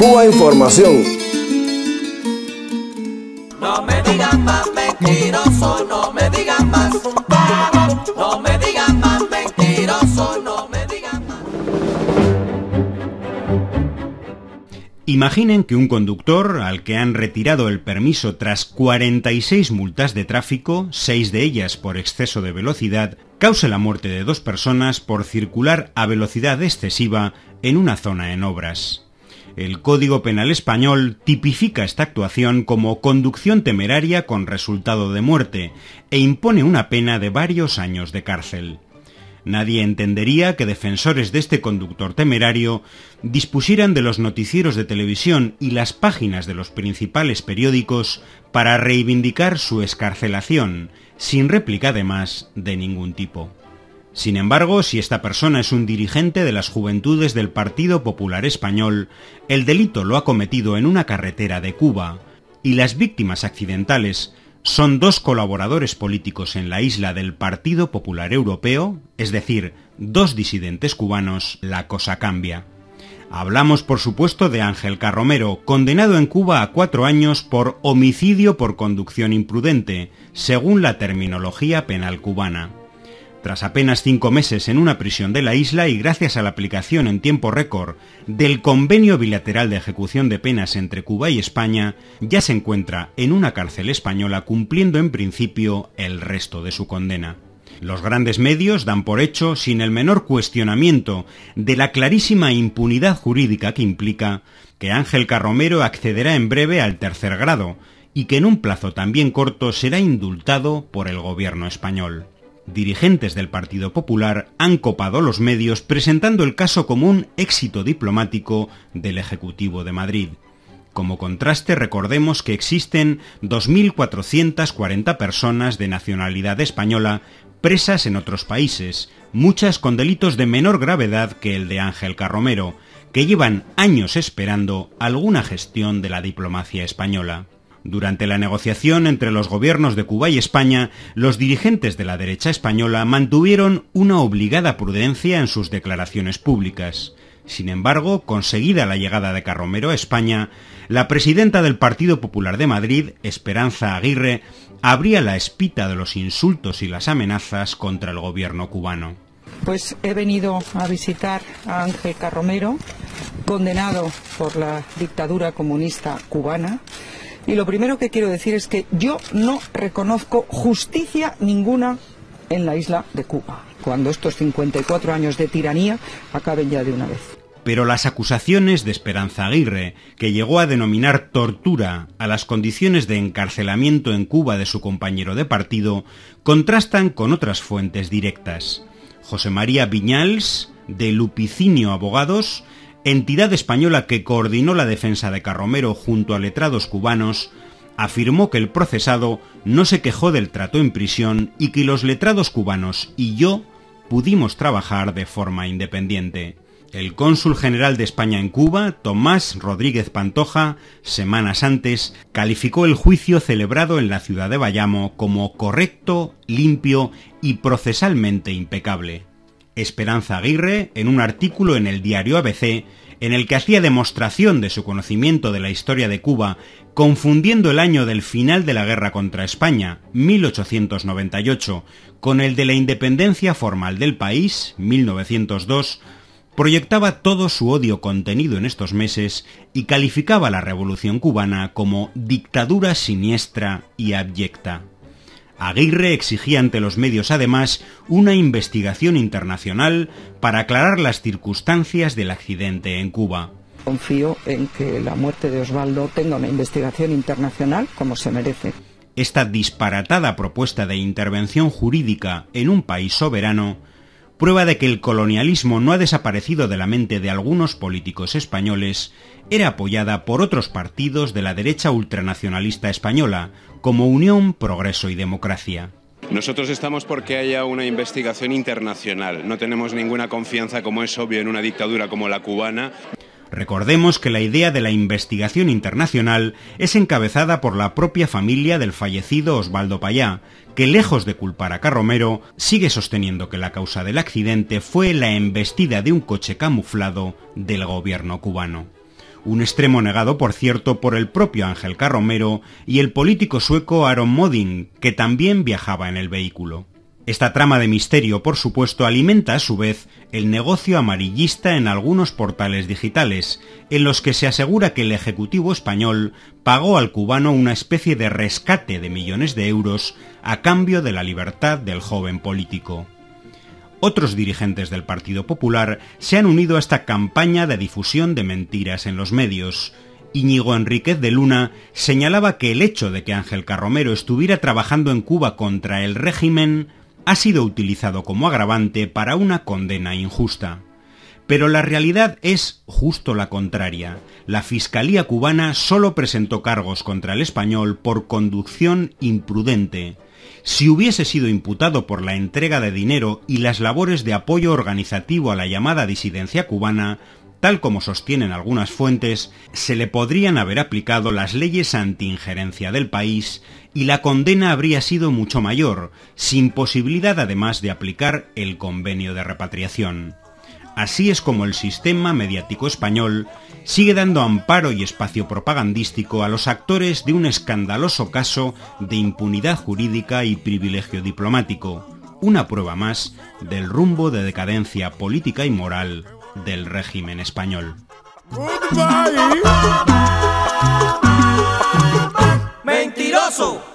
Cuba Información. No no Imaginen que un conductor al que han retirado el permiso tras 46 multas de tráfico, 6 de ellas por exceso de velocidad, cause la muerte de dos personas por circular a velocidad excesiva en una zona en obras. El Código Penal español tipifica esta actuación como conducción temeraria con resultado de muerte e impone una pena de varios años de cárcel. Nadie entendería que defensores de este conductor temerario dispusieran de los noticieros de televisión y las páginas de los principales periódicos para reivindicar su escarcelación, sin réplica además de ningún tipo. Sin embargo, si esta persona es un dirigente de las juventudes del Partido Popular Español, el delito lo ha cometido en una carretera de Cuba, y las víctimas accidentales son dos colaboradores políticos en la isla del Partido Popular Europeo, es decir, dos disidentes cubanos, la cosa cambia. Hablamos, por supuesto, de Ángel Carromero, condenado en Cuba a cuatro años por homicidio por conducción imprudente, según la terminología penal cubana. Tras apenas cinco meses en una prisión de la isla y gracias a la aplicación en tiempo récord del convenio bilateral de ejecución de penas entre Cuba y España, ya se encuentra en una cárcel española cumpliendo en principio el resto de su condena. Los grandes medios dan por hecho, sin el menor cuestionamiento de la clarísima impunidad jurídica que implica, que Ángel Carromero accederá en breve al tercer grado y que en un plazo también corto será indultado por el gobierno español dirigentes del Partido Popular han copado los medios presentando el caso como un éxito diplomático del Ejecutivo de Madrid. Como contraste recordemos que existen 2.440 personas de nacionalidad española presas en otros países, muchas con delitos de menor gravedad que el de Ángel Carromero, que llevan años esperando alguna gestión de la diplomacia española. Durante la negociación entre los gobiernos de Cuba y España, los dirigentes de la derecha española mantuvieron una obligada prudencia en sus declaraciones públicas. Sin embargo, conseguida la llegada de Carromero a España, la presidenta del Partido Popular de Madrid, Esperanza Aguirre, abría la espita de los insultos y las amenazas contra el gobierno cubano. Pues he venido a visitar a Ángel Carromero, condenado por la dictadura comunista cubana, y lo primero que quiero decir es que yo no reconozco justicia ninguna en la isla de Cuba, cuando estos 54 años de tiranía acaben ya de una vez. Pero las acusaciones de Esperanza Aguirre, que llegó a denominar tortura a las condiciones de encarcelamiento en Cuba de su compañero de partido, contrastan con otras fuentes directas. José María Viñals, de Lupicinio Abogados, entidad española que coordinó la defensa de Carromero junto a letrados cubanos, afirmó que el procesado no se quejó del trato en prisión y que los letrados cubanos y yo pudimos trabajar de forma independiente. El cónsul general de España en Cuba, Tomás Rodríguez Pantoja, semanas antes, calificó el juicio celebrado en la ciudad de Bayamo como correcto, limpio y procesalmente impecable. Esperanza Aguirre en un artículo en el diario ABC en el que hacía demostración de su conocimiento de la historia de Cuba, confundiendo el año del final de la guerra contra España, 1898, con el de la independencia formal del país, 1902, proyectaba todo su odio contenido en estos meses y calificaba la revolución cubana como dictadura siniestra y abyecta. Aguirre exigía ante los medios, además, una investigación internacional para aclarar las circunstancias del accidente en Cuba. Confío en que la muerte de Osvaldo tenga una investigación internacional como se merece. Esta disparatada propuesta de intervención jurídica en un país soberano prueba de que el colonialismo no ha desaparecido de la mente de algunos políticos españoles, era apoyada por otros partidos de la derecha ultranacionalista española, como Unión, Progreso y Democracia. Nosotros estamos porque haya una investigación internacional. No tenemos ninguna confianza, como es obvio, en una dictadura como la cubana. Recordemos que la idea de la investigación internacional es encabezada por la propia familia del fallecido Osvaldo Payá, que lejos de culpar a Carromero, sigue sosteniendo que la causa del accidente fue la embestida de un coche camuflado del gobierno cubano. Un extremo negado, por cierto, por el propio Ángel Carromero y el político sueco Aaron Modin, que también viajaba en el vehículo. Esta trama de misterio, por supuesto, alimenta a su vez el negocio amarillista en algunos portales digitales, en los que se asegura que el Ejecutivo español pagó al cubano una especie de rescate de millones de euros a cambio de la libertad del joven político otros dirigentes del Partido Popular se han unido a esta campaña de difusión de mentiras en los medios. Íñigo Enríquez de Luna señalaba que el hecho de que Ángel Carromero estuviera trabajando en Cuba contra el régimen ha sido utilizado como agravante para una condena injusta. Pero la realidad es justo la contraria. La Fiscalía cubana solo presentó cargos contra el español por conducción imprudente. Si hubiese sido imputado por la entrega de dinero y las labores de apoyo organizativo a la llamada disidencia cubana, tal como sostienen algunas fuentes, se le podrían haber aplicado las leyes anti-injerencia del país y la condena habría sido mucho mayor, sin posibilidad además de aplicar el convenio de repatriación. Así es como el sistema mediático español sigue dando amparo y espacio propagandístico a los actores de un escandaloso caso de impunidad jurídica y privilegio diplomático, una prueba más del rumbo de decadencia política y moral del régimen español. Mentiroso.